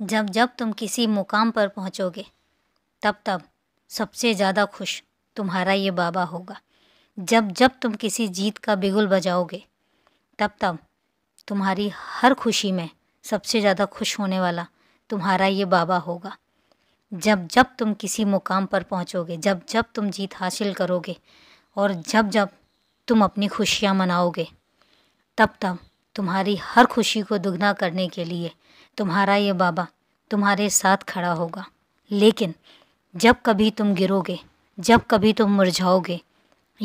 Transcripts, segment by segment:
जब जब तुम किसी मुकाम पर पहुँचोगे तब तब सबसे ज़्यादा खुश तुम्हारा ये बाबा होगा जब जब तुम किसी जीत का बिगुल बजाओगे तब तब तुम्हारी हर खुशी में सबसे ज़्यादा खुश होने वाला तुम्हारा ये बाबा होगा जब जब तुम किसी मुकाम पर पहुँचोगे जब जब तुम जीत हासिल करोगे और जब जब तुम अपनी खुशियाँ मनाओगे तब तब तुम्हारी हर खुशी को दुगना करने के लिए तुम्हारा ये बाबा तुम्हारे साथ खड़ा होगा लेकिन जब कभी तुम गिरोगे जब कभी तुम मुरझाओगे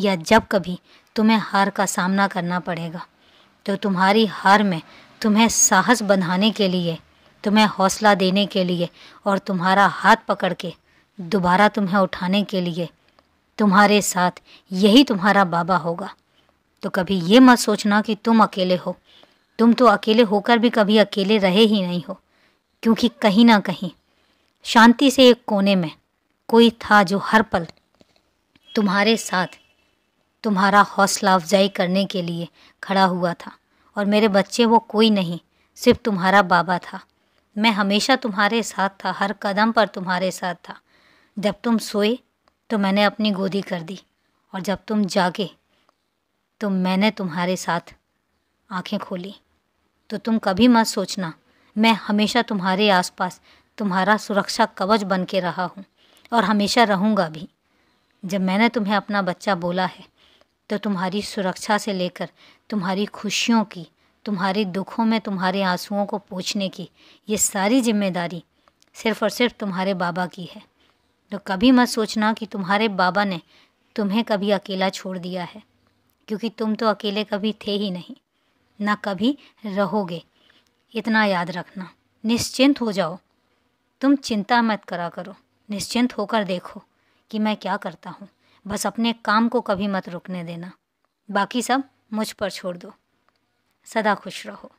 या जब कभी तुम्हें हार का सामना करना पड़ेगा तो तुम्हारी हार में तुम्हें साहस बंधाने के लिए तुम्हें हौसला देने के लिए और तुम्हारा हाथ पकड़ के दोबारा तुम्हें उठाने के लिए तुम्हारे साथ यही तुम्हारा बाबा होगा तो कभी ये मत सोचना कि तुम अकेले हो तुम तो अकेले होकर भी कभी अकेले रहे ही नहीं हो क्योंकि कहीं ना कहीं शांति से एक कोने में कोई था जो हर पल तुम्हारे साथ तुम्हारा हौसला अफजाई करने के लिए खड़ा हुआ था और मेरे बच्चे वो कोई नहीं सिर्फ तुम्हारा बाबा था मैं हमेशा तुम्हारे साथ था हर कदम पर तुम्हारे साथ था जब तुम सोए तो मैंने अपनी गोदी कर दी और जब तुम जागे तो मैंने तुम्हारे साथ आंखें खोली तो तुम कभी मत सोचना मैं हमेशा तुम्हारे आसपास तुम्हारा सुरक्षा कवच बन के रहा हूँ और हमेशा रहूँगा भी जब मैंने तुम्हें अपना बच्चा बोला है तो तुम्हारी सुरक्षा से लेकर तुम्हारी खुशियों की तुम्हारे दुखों में तुम्हारे आंसुओं को पूछने की ये सारी जिम्मेदारी सिर्फ और सिर्फ तुम्हारे बाबा की है तो कभी मत सोचना कि तुम्हारे बाबा ने तुम्हें कभी अकेला छोड़ दिया है क्योंकि तुम तो अकेले कभी थे ही नहीं ना कभी रहोगे इतना याद रखना निश्चिंत हो जाओ तुम चिंता मत करा करो निश्चिंत होकर देखो कि मैं क्या करता हूँ बस अपने काम को कभी मत रुकने देना बाकी सब मुझ पर छोड़ दो सदा खुश रहो